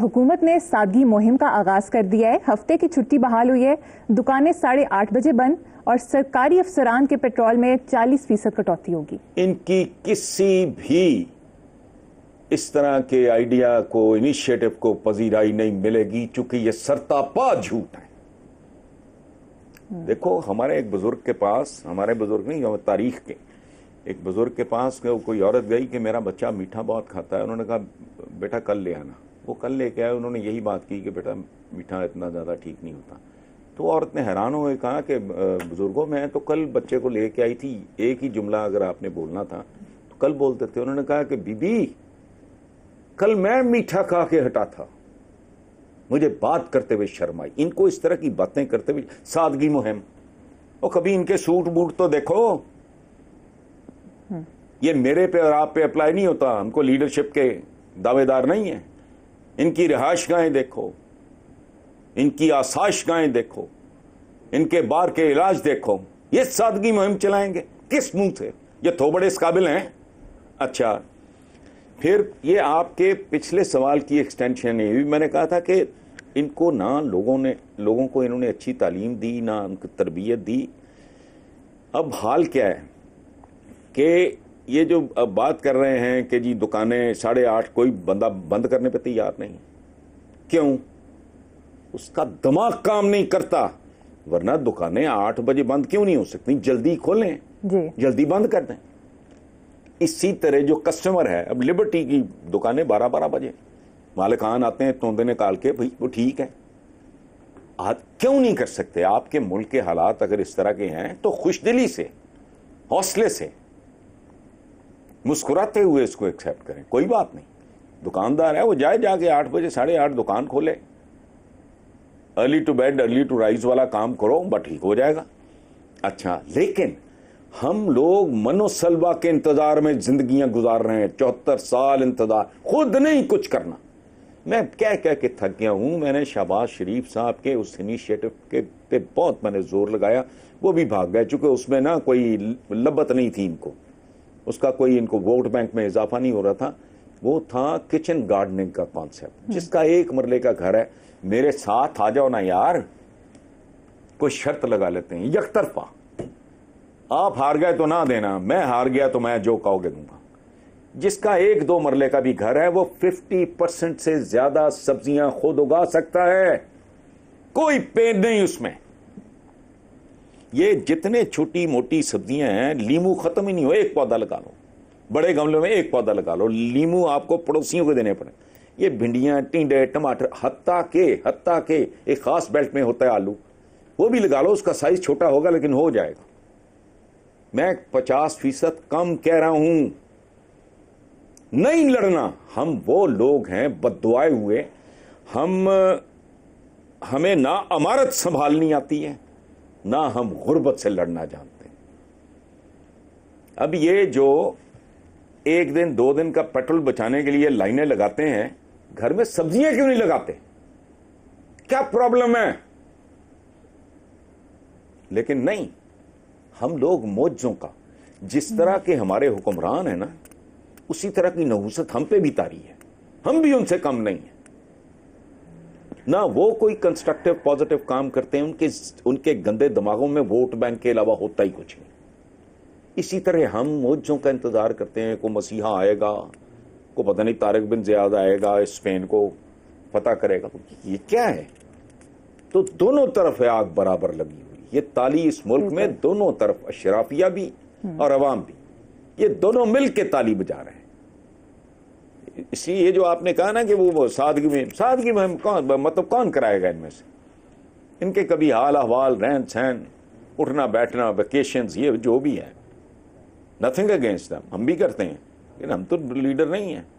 हुकूमत ने सादगी मुहिम का आगाज कर दिया है हफ्ते की छुट्टी बहाल हुई है दुकानें साढ़े आठ बजे बंद और सरकारी अफसरान के पेट्रोल में चालीस फीसद कटौती होगी इनकी किसी भी इस तरह के आइडिया को इनिशिएटिव को पजीराई नहीं मिलेगी चूंकि ये सरतापा झूठ है देखो हमारे एक बुजुर्ग के पास हमारे बुजुर्ग नहीं तारीख के एक बुजुर्ग के पास कोई औरत गई कि मेरा बच्चा मीठा बहुत खाता है उन्होंने कहा बेटा कल ले आना वो कल लेके आए उन्होंने यही बात की कि बेटा मीठा इतना ज़्यादा ठीक नहीं होता तो औरत ने हैरान हुए कहा कि बुज़ुर्गों मैं तो कल बच्चे को लेके आई थी एक ही जुमला अगर आपने बोलना था तो कल बोलते थे उन्होंने कहा कि बीबी कल मैं मीठा खा के हटा था मुझे बात करते हुए शर्म आई इनको इस तरह की बातें करते हुए सादगी मुहिम और कभी इनके सूट बूट तो देखो हम्म। ये मेरे पे और आप पे अप्लाई नहीं होता हमको लीडरशिप के दावेदार नहीं है इनकी रिहाइश गाहें देखो इनकी आसाइश गाहें देखो इनके बार के इलाज देखो ये सादगी मुहिम चलाएंगे किस मुंह से ये थोबड़े तो इस काबिल हैं अच्छा फिर ये आपके पिछले सवाल की एक्सटेंशन है मैंने कहा था कि इनको ना लोगों ने लोगों को इन्होंने अच्छी तालीम दी ना उनको तरबियत दी अब हाल क्या है कि ये जो अब बात कर रहे हैं कि जी दुकानें साढ़े आठ कोई बंदा बंद करने पे तैयार नहीं क्यों उसका दिमाग काम नहीं करता वरना दुकानें आठ बजे बंद क्यों नहीं हो सकती जल्दी खोलें जी। जल्दी बंद कर दें इसी तरह जो कस्टमर है अब लिबर्टी की दुकानें बारह बारह बजे मालिकान आते हैं तोंदे निकाल के भाई वो ठीक है आज क्यों नहीं कर सकते आपके मुल्क के हालात अगर इस तरह के हैं तो खुशदिली से हौसले से मुस्कुराते हुए इसको एक्सेप्ट करें कोई बात नहीं दुकानदार है वो जाए जाके आठ बजे साढ़े आठ दुकान खोले early to bed early to rise वाला काम करो बट ठीक हो जाएगा अच्छा लेकिन हम लोग मनोसलवा के इंतजार में जिंदगियां गुजार रहे हैं चौहत्तर साल इंतजार खुद नहीं कुछ करना मैं कह कह के थक गया हूं मैंने शहबाज शरीफ साहब के उस इनिशिएटिव के पे बहुत मैंने जोर लगाया वो भी भाग गए चूंकि उसमें ना कोई लबत नहीं थी इनको उसका कोई इनको वोट बैंक में इजाफा नहीं हो रहा था वो था किचन गार्डनिंग का कॉन्सेप्ट हम्म। जिसका एक मरले का घर है मेरे साथ आ जाओ ना यार कोई शर्त लगा लेते हैं यकतरफा आप हार गए तो ना देना मैं हार गया तो मैं जो कहोगे दूंगा जिसका एक दो मरले का भी घर है वो फिफ्टी परसेंट से ज्यादा सब्जियां खुद उगा सकता है कोई पेड़ नहीं उसमें ये जितने छोटी मोटी सब्जियां हैं लीमू खत्म ही नहीं हो एक पौधा लगा लो बड़े गमलों में एक पौधा लगा लो लीमू आपको पड़ोसियों को देने पड़े ये भिंडियां टिंडे टमाटर हत्ता के हत्ता के एक खास बेल्ट में होता है आलू वो भी लगा लो उसका साइज छोटा होगा लेकिन हो जाएगा मैं पचास फीसद कम कह रहा हूं नहीं लड़ना हम वो लोग हैं बदवाए हुए हम हमें ना अमारत संभालनी आती है ना हम गुर्बत से लड़ना जानते अब ये जो एक दिन दो दिन का पेट्रोल बचाने के लिए लाइनें लगाते हैं घर में सब्जियां क्यों नहीं लगाते क्या प्रॉब्लम है लेकिन नहीं हम लोग मौजों का जिस तरह के हमारे हुक्मरान है ना उसी तरह की नहूसत हम पे भी तारी है हम भी उनसे कम नहीं है ना वो कोई कंस्ट्रक्टिव पॉजिटिव काम करते हैं उनके उनके गंदे दिमागों में वोट बैंक के अलावा होता ही कुछ नहीं इसी तरह हम मोजों का इंतज़ार करते हैं को मसीहा आएगा को पता नहीं तारक बिन जयाद आएगा स्पेन को पता करेगा ये क्या है तो दोनों तरफ है आग बराबर लगी हुई ये ताली इस मुल्क में दोनों तरफ अशराफिया भी हम्म। और अवाम भी ये दोनों मिल के ताली बजा रहे हैं इसलिए ये जो आपने कहा ना कि वो सादगी में सादगी में कौन मतलब कौन कराएगा इनमें से इनके कभी हाल अहवाल रहन सहन उठना बैठना वेकेशन ये जो भी है नथिंग अगेंस्ट दम हम भी करते हैं लेकिन हम तो लीडर नहीं हैं